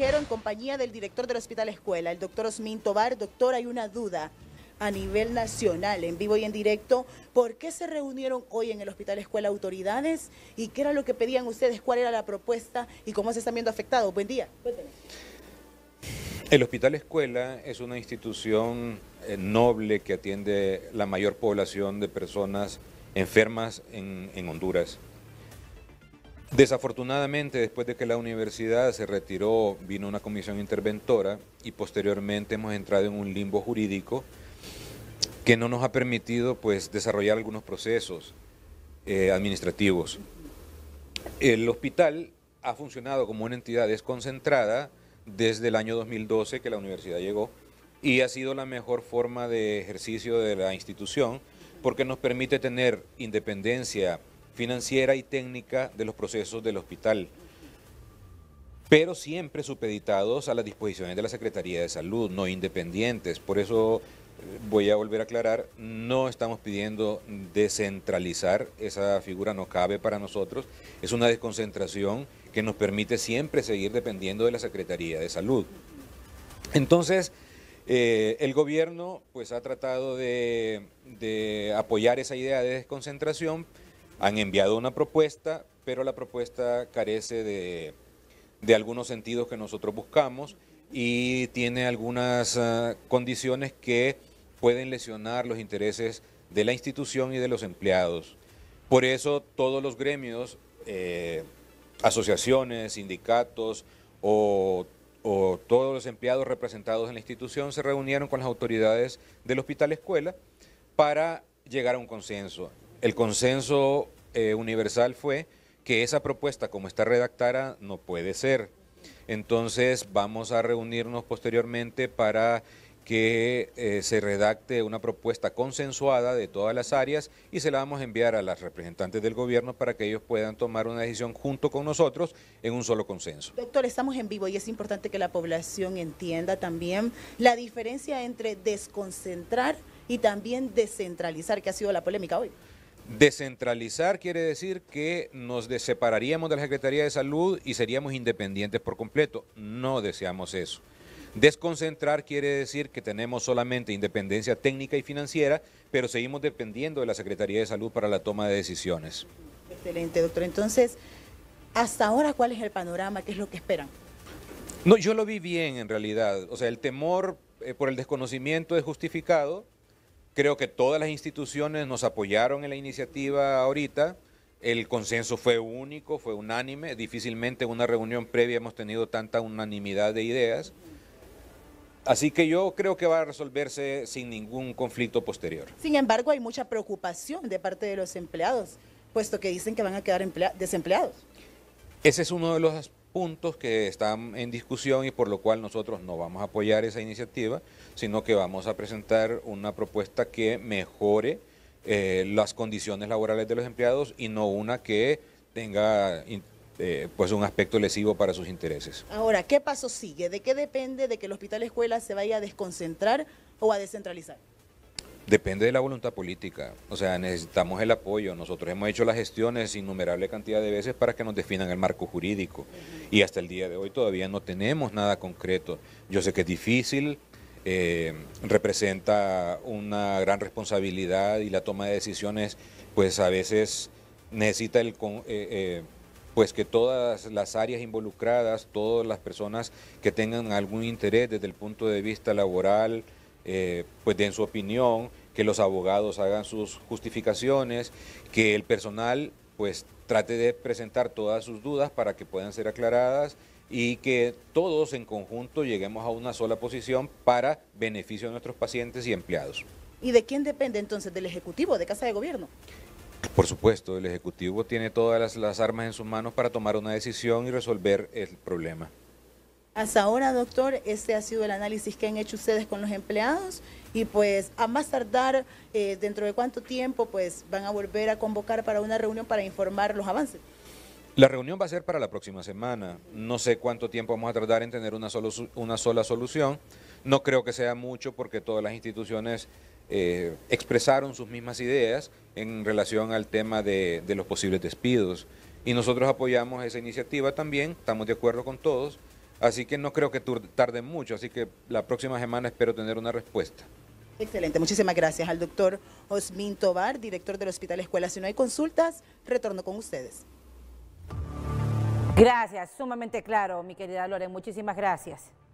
en compañía del director del Hospital Escuela, el doctor Osmin Tobar. Doctor, hay una duda a nivel nacional, en vivo y en directo. ¿Por qué se reunieron hoy en el Hospital Escuela autoridades? ¿Y qué era lo que pedían ustedes? ¿Cuál era la propuesta? ¿Y cómo se están viendo afectados? Buen día. El Hospital Escuela es una institución eh, noble que atiende la mayor población de personas enfermas en Honduras. Desafortunadamente, después de que la universidad se retiró, vino una comisión interventora y posteriormente hemos entrado en un limbo jurídico que no nos ha permitido pues, desarrollar algunos procesos eh, administrativos. El hospital ha funcionado como una entidad desconcentrada desde el año 2012 que la universidad llegó y ha sido la mejor forma de ejercicio de la institución porque nos permite tener independencia financiera y técnica de los procesos del hospital, pero siempre supeditados a las disposiciones de la Secretaría de Salud, no independientes. Por eso eh, voy a volver a aclarar, no estamos pidiendo descentralizar, esa figura no cabe para nosotros, es una desconcentración que nos permite siempre seguir dependiendo de la Secretaría de Salud. Entonces, eh, el gobierno pues, ha tratado de, de apoyar esa idea de desconcentración, han enviado una propuesta, pero la propuesta carece de, algunos sentidos que nosotros buscamos y tiene algunas ah, condiciones que pueden lesionar los intereses de la institución y de los empleados. Por eso todos los gremios, eh, asociaciones, sindicatos o, o todos los empleados representados en la institución se reunieron con las autoridades del hospital escuela para llegar a un consenso. El consenso eh, universal fue que esa propuesta como está redactada no puede ser. Entonces vamos a reunirnos posteriormente para que eh, se redacte una propuesta consensuada de todas las áreas y se la vamos a enviar a las representantes del gobierno para que ellos puedan tomar una decisión junto con nosotros en un solo consenso. Doctor, estamos en vivo y es importante que la población entienda también la diferencia entre desconcentrar y también descentralizar, que ha sido la polémica hoy. Descentralizar quiere decir que nos separaríamos de la Secretaría de Salud y seríamos independientes por completo. No deseamos eso. Desconcentrar quiere decir que tenemos solamente independencia técnica y financiera, pero seguimos dependiendo de la Secretaría de Salud para la toma de decisiones. Excelente, doctor. Entonces, hasta ahora, ¿cuál es el panorama? ¿Qué es lo que esperan? No, yo lo vi bien en realidad. O sea, el temor eh, por el desconocimiento es justificado, Creo que todas las instituciones nos apoyaron en la iniciativa ahorita. El consenso fue único, fue unánime. Difícilmente en una reunión previa hemos tenido tanta unanimidad de ideas. Así que yo creo que va a resolverse sin ningún conflicto posterior. Sin embargo, hay mucha preocupación de parte de los empleados, puesto que dicen que van a quedar desempleados. Ese es uno de los aspectos puntos que están en discusión y por lo cual nosotros no vamos a apoyar esa iniciativa, sino que vamos a presentar una propuesta que mejore eh, las condiciones laborales de los empleados y no una que tenga eh, pues un aspecto lesivo para sus intereses. Ahora, ¿qué paso sigue? ¿De qué depende de que el hospital escuela se vaya a desconcentrar o a descentralizar? Depende de la voluntad política, o sea, necesitamos el apoyo. Nosotros hemos hecho las gestiones innumerable cantidad de veces para que nos definan el marco jurídico y hasta el día de hoy todavía no tenemos nada concreto. Yo sé que es difícil, eh, representa una gran responsabilidad y la toma de decisiones, pues a veces necesita el, eh, eh, pues que todas las áreas involucradas, todas las personas que tengan algún interés desde el punto de vista laboral, pues den su opinión, que los abogados hagan sus justificaciones, que el personal pues trate de presentar todas sus dudas para que puedan ser aclaradas y que todos en conjunto lleguemos a una sola posición para beneficio de nuestros pacientes y empleados. ¿Y de quién depende entonces? ¿Del Ejecutivo, de Casa de Gobierno? Por supuesto, el Ejecutivo tiene todas las armas en sus manos para tomar una decisión y resolver el problema. Hasta ahora, doctor, este ha sido el análisis que han hecho ustedes con los empleados y pues a más tardar, eh, dentro de cuánto tiempo, pues van a volver a convocar para una reunión para informar los avances. La reunión va a ser para la próxima semana. No sé cuánto tiempo vamos a tardar en tener una, sola solución. No creo que sea mucho porque todas las instituciones eh, expresaron sus mismas ideas en relación al tema de los posibles despidos. Y nosotros apoyamos esa iniciativa también, estamos de acuerdo con todos. Así que no creo que tarde mucho, así que la próxima semana espero tener una respuesta. Excelente, muchísimas gracias al doctor Osmin Tobar, director del Hospital Escuela. Si no hay consultas, retorno con ustedes. Gracias, sumamente claro, mi querida Lore, muchísimas gracias.